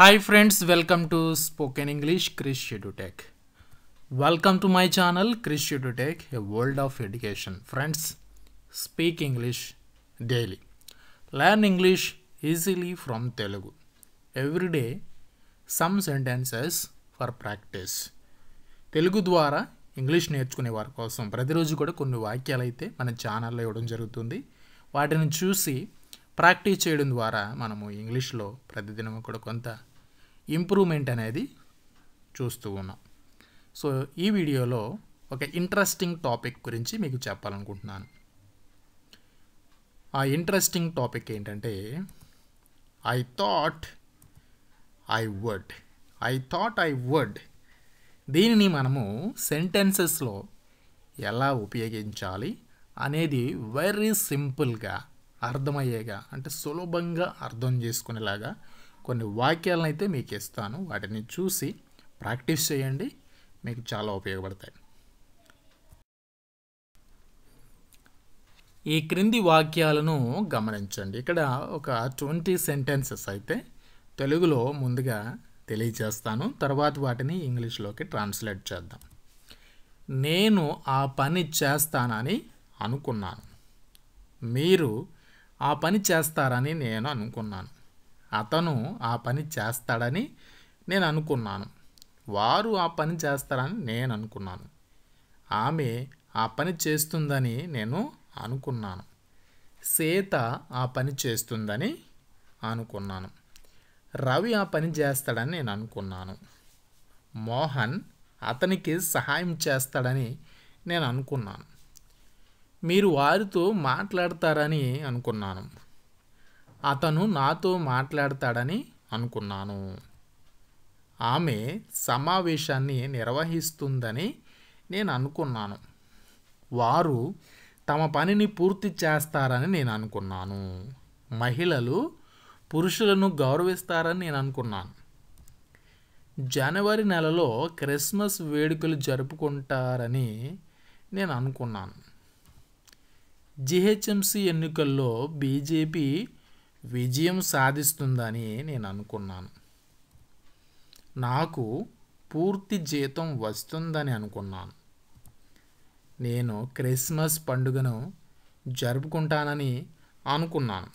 Hi friends welcome to spoken English Krish Tech welcome to my channel Krish Tech a world of education friends speak English daily learn English easily from Telugu everyday some sentences for practice Telugu ద్వారా English నేర్చుకునే వారి కోసం ప్రతిరోజు కూడా కొన్ని వాక్యాలు అయితే మన ఛానల్లో ఇవ్వడం జరుగుతుంది వాటిని చూసి ప్రాక్టీస్ చేయడం ద్వారా మనము ఇంగ్లీష్లో ప్రతిదినం కూడా కొంత ఇంప్రూవ్మెంట్ అనేది చూస్తూ ఉన్నాం సో ఈ వీడియోలో ఒక ఇంట్రెస్టింగ్ టాపిక్ గురించి మీకు చెప్పాలనుకుంటున్నాను ఆ ఇంట్రెస్టింగ్ టాపిక్ ఏంటంటే I thought I would I thought I would దీనిని మనము సెంటెన్సెస్లో ఎలా ఉపయోగించాలి అనేది వెరీ సింపుల్గా అర్థమయ్యేగా అంటే సులభంగా అర్థం చేసుకునేలాగా కొన్ని వాక్యాలను అయితే మీకు ఇస్తాను వాటిని చూసి ప్రాక్టీస్ చేయండి మీకు చాలా ఉపయోగపడతాయి ఈ క్రింది వాక్యాలను గమనించండి ఇక్కడ ఒక ట్వంటీ సెంటెన్సెస్ అయితే తెలుగులో ముందుగా తెలియజేస్తాను తర్వాత వాటిని ఇంగ్లీష్లోకి ట్రాన్స్లేట్ చేద్దాం నేను ఆ పని చేస్తానని అనుకున్నాను మీరు ఆ పని చేస్తారని నేను అనుకున్నాను అతను ఆ పని చేస్తాడని నేను అనుకున్నాను వారు ఆ పని చేస్తారని నేను అనుకున్నాను ఆమె ఆ పని చేస్తుందని నేను అనుకున్నాను సీత ఆ పని చేస్తుందని అనుకున్నాను రవి ఆ పని చేస్తాడని నేను అనుకున్నాను మోహన్ అతనికి సహాయం చేస్తాడని నేను అనుకున్నాను మీరు వారితో మాట్లాడతారని అనుకున్నాను అతను నాతో మాట్లాడతాడని అనుకున్నాను ఆమె సమావేశాన్ని నిర్వహిస్తుందని నేను అనుకున్నాను వారు తమ పనిని పూర్తి చేస్తారని నేను అనుకున్నాను మహిళలు పురుషులను గౌరవిస్తారని నేను అనుకున్నాను జనవరి నెలలో క్రిస్మస్ వేడుకలు జరుపుకుంటారని నేను అనుకున్నాను జిహెచ్ఎంసి ఎన్నికల్లో బీజేపీ విజయం సాధిస్తుందని నేను అనుకున్నాను నాకు పూర్తి జీతం వస్తుందని అనుకున్నాను నేను క్రిస్మస్ పండుగను జరుపుకుంటానని అనుకున్నాను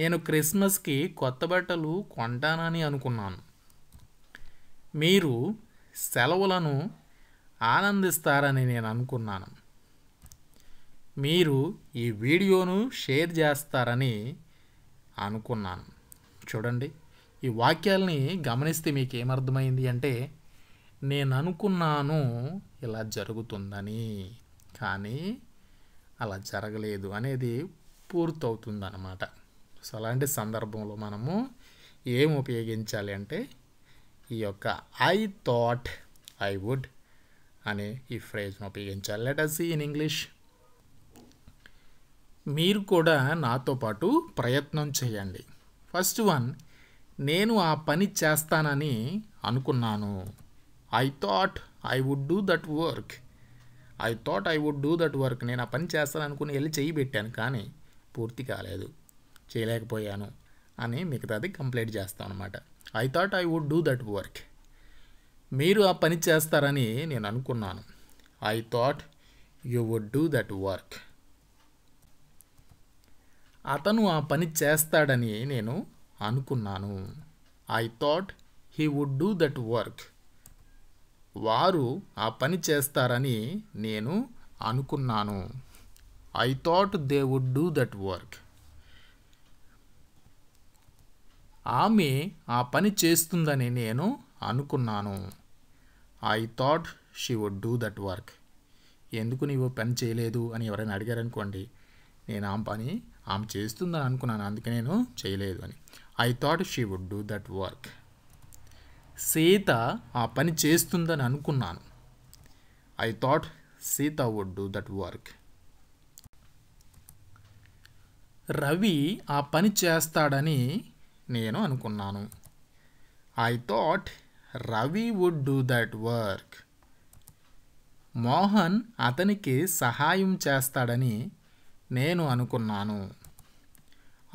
నేను క్రిస్మస్కి కొత్త బట్టలు కొంటానని అనుకున్నాను మీరు సెలవులను ఆనందిస్తారని నేను అనుకున్నాను మీరు ఈ వీడియోను షేర్ చేస్తారని అనుకున్నాను చూడండి ఈ వాక్యాల్ని గమనిస్తే మీకు ఏమర్థమైంది అంటే నేను అనుకున్నాను ఇలా జరుగుతుందని కానీ అలా జరగలేదు అనేది పూర్తవుతుందన్నమాట సో అలాంటి సందర్భంలో మనము ఏం ఉపయోగించాలి అంటే ఈ యొక్క ఐ థాట్ ఐ వుడ్ అనే ఈ ఫ్రేజ్ను ఉపయోగించాలి లెట్ అస్ ఇన్ ఇంగ్లీష్ మీరు కూడా నాతో పాటు ప్రయత్నం చేయండి ఫస్ట్ వన్ నేను ఆ పని చేస్తానని అనుకున్నాను I thought I would do that work I thought I would do that work నేను ఆ పని చేస్తాను అనుకుని వెళ్ళి చేయి పెట్టాను కానీ పూర్తి కాలేదు చేయలేకపోయాను అని మిగతాది కంప్లీట్ చేస్తాను అనమాట I thought I would do that work మీరు ఆ పని చేస్తారని నేను అనుకున్నాను I thought you would do that work అతను ఆ పని చేస్తాడని నేను అనుకున్నాను I thought he would do that work వారు ఆ పని చేస్తారని నేను అనుకున్నాను I thought they would do that work ఆమె ఆ పని చేస్తుందని నేను అనుకున్నాను I thought she would do that work ఎందుకు నీవు పని చేయలేదు అని ఎవరైనా అడిగారనుకోండి నేను ఆ పని ఆమె చేస్తుందని అనుకున్నాను అందుకే నేను చేయలేదు అని I thought she would do that work Sita ఆ పని చేస్తుందని అనుకున్నాను I thought Sita would do that work Ravi ఆ పని చేస్తాడని నేను అనుకున్నాను I thought Ravi would do that work Mohan అతనికి సహాయం చేస్తాడని నేను అనుకున్నాను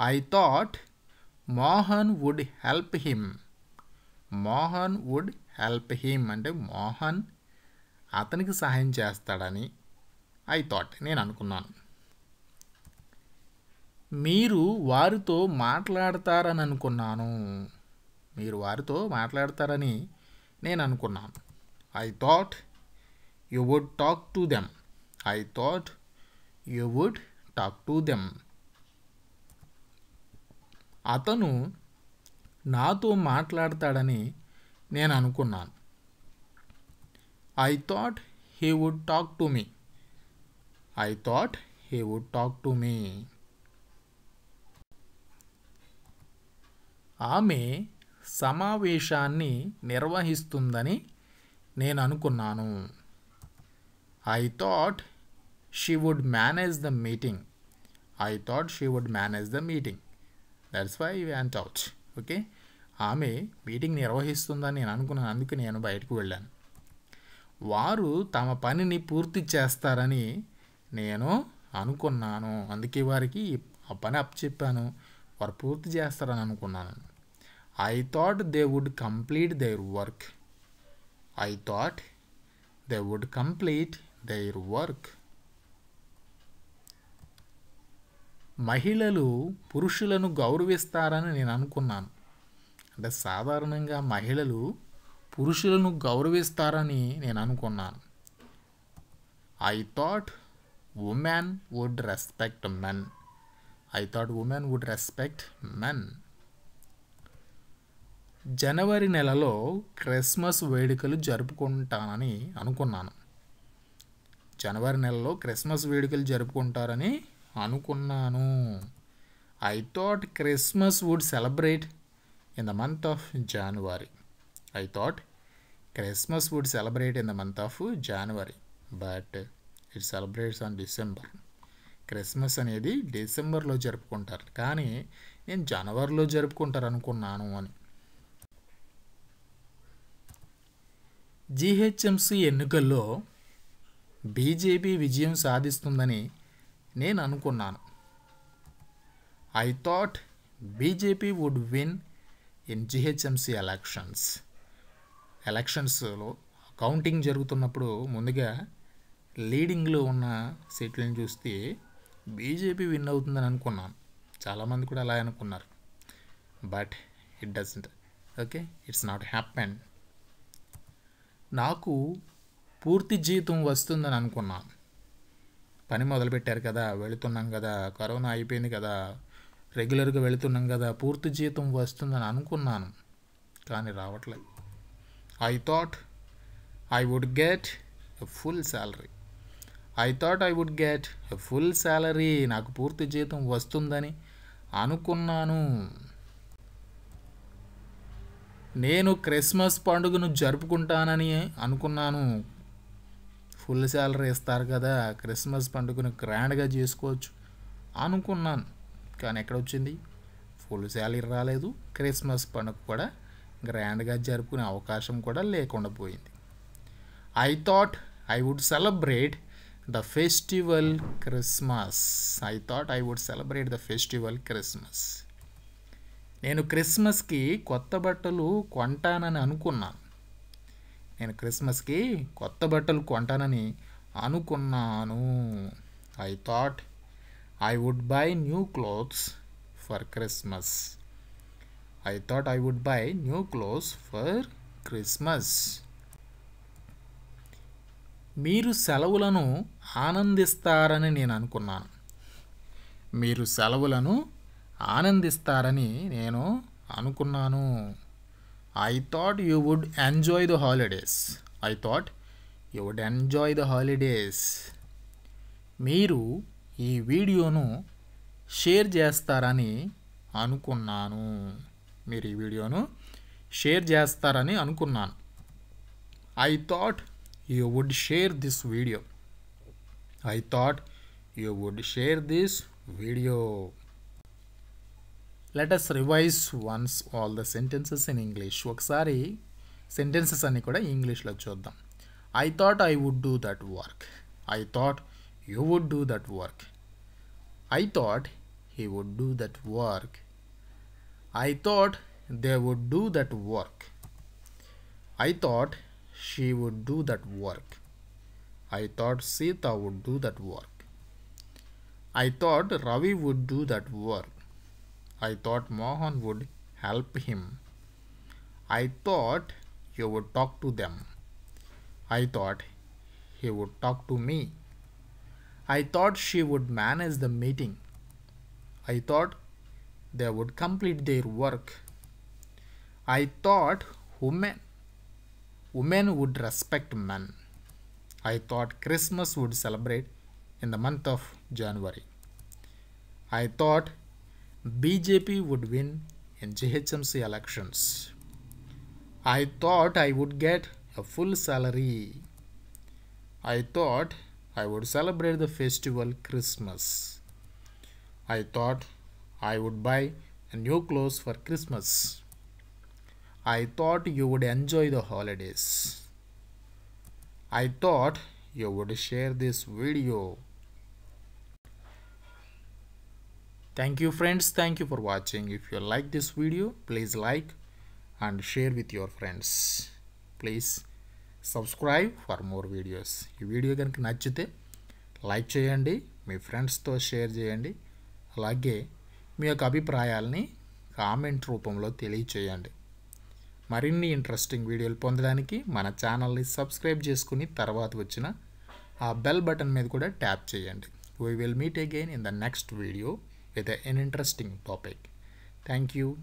I thought Mohan would help him Mohan would help him అంటే మోహన్ అతనికి సహాయం చేస్తాడని ఐ థాట్ నేను అనుకున్నాను మీరు వారితో మాట్లాడతారని అనుకున్నాను మీరు వారితో మాట్లాడతారని నేను అనుకున్నాను I thought you would talk to them I thought you would talk to them అతను నాతో మాట్లాడతాడని నేను అనుకున్నాను I thought he would talk to me I thought he would talk to me ఆమె సమావేశాన్ని నిర్వహిస్తుందని నేను అనుకున్నాను I thought she would manage the meeting I thought she would manage the meeting that's why want out okay ఆమె meeting నిర్వహిస్తుందని నేను అనుకున్నాను అందుకు నేను బయటకు వెళ్ళాను వారు తమ పనిని పూర్తి చేస్తారని నేను అనుకున్నాను అందుకే వారికి ఆ పని అప్పచెప్పాను వారు పూర్తి చేస్తారని అనుకున్నాను I thought they would complete their work I thought they would complete their work మహిళలు పురుషులను గౌరవిస్తారని నేను అనుకున్నాను అంటే సాధారణంగా మహిళలు పురుషులను గౌరవిస్తారని నేను అనుకున్నాను I thought women would respect men I thought women would respect men జనవరి నెలలో క్రిస్మస్ వేడుకలు జరుపుకుంటానని అనుకున్నాను జనవరి నెలలో క్రిస్మస్ వేడుకలు జరుపుకుంటారని అనుకున్నాను I thought Christmas would celebrate in the month of January I thought Christmas would celebrate in the month of January but it celebrates on December Christmas అనేది డిసెంబర్లో జరుపుకుంటారు కానీ నేను జనవరిలో జరుపుకుంటారు అనుకున్నాను అని జిహెచ్ఎంసీ ఎన్నికల్లో బీజేపీ విజయం సాధిస్తుందని నేను అనుకున్నాను I thought BJP would win in GHMC elections ఎలక్షన్స్లో కౌంటింగ్ జరుగుతున్నప్పుడు ముందుగా లీడింగ్లో ఉన్న సీట్లను చూస్తే బీజేపీ విన్ అవుతుందని అనుకున్నాను చాలామంది కూడా అలా అనుకున్నారు but it doesn't okay it's not happen నాకు పూర్తి జీతం వస్తుందని అనుకున్నాను పని మొదలుపెట్టారు కదా వెళుతున్నాం కదా కరోనా అయిపోయింది కదా రెగ్యులర్గా వెళుతున్నాం కదా పూర్తి జీతం వస్తుందని అనుకున్నాను కానీ రావట్లేదు I thought I would get full salary I thought I would get full salary నాకు పూర్తి జీతం వస్తుందని అనుకున్నాను నేను క్రిస్మస్ పండుగను జరుపుకుంటానని అనుకున్నాను ఫుల్ శాలరీ ఇస్తారు కదా క్రిస్మస్ పండుగను గ్రాండ్గా చేసుకోవచ్చు అనుకున్నాను కానీ ఎక్కడొచ్చింది ఫుల్ శాలరీ రాలేదు క్రిస్మస్ పండుగ కూడా గ్రాండ్గా జరుపుకునే అవకాశం కూడా లేకుండా పోయింది I thought I would celebrate the festival Christmas I thought I would celebrate the festival Christmas నేను క్రిస్మస్కి కొత్త బట్టలు కొంటానని అనుకున్నాను నేను క్రిస్మస్కి కొత్త బట్టలు కొంటానని అనుకున్నాను I thought I would buy new clothes for Christmas I thought I would buy new clothes for Christmas మీరు సెలవులను ఆనందిస్తారని నేను అనుకున్నాను మీరు సెలవులను ఆనందిస్తారని నేను అనుకున్నాను I thought you would enjoy the holidays I thought you would enjoy the holidays మీరు ఈ వీడియోను షేర్ చేస్తారని అనుకున్నాను మీరు ఈ వీడియోను షేర్ చేస్తారని అనుకున్నాను I thought you would share this video I thought you would share this video let us revise once all the sentences in english okkari sentences anni english lo i thought i would do that work i thought you would do that work i thought he would do that work i thought they would do that work i thought she would do that work i thought sita would do that work i thought ravi would do that work I thought Mohan would help him. I thought he would talk to them. I thought he would talk to me. I thought she would manage the meeting. I thought they would complete their work. I thought women, women would respect men. I thought Christmas would celebrate in the month of January. I thought BJP would win in JHMC elections. I thought I would get a full salary. I thought I would celebrate the festival Christmas. I thought I would buy new clothes for Christmas. I thought you would enjoy the holidays. I thought you would share this video. Thank you friends thank you for watching if you like this video please like and share with your friends please subscribe for more videos ఈ video కనుక నచ్చితే like చేయండి మీ ఫ్రెండ్స్తో share చేయండి అలాగే మీ యొక్క అభిప్రాయాల్ని comment రూపంలో తెలియచేయండి మరిన్ని ఇంట్రెస్టింగ్ వీడియోలు పొందడానికి మన ఛానల్ని సబ్స్క్రైబ్ చేసుకుని తర్వాత వచ్చిన ఆ బెల్ బటన్ మీద కూడా ట్యాప్ చేయండి we will meet again in the next video with an interesting topic. Thank you.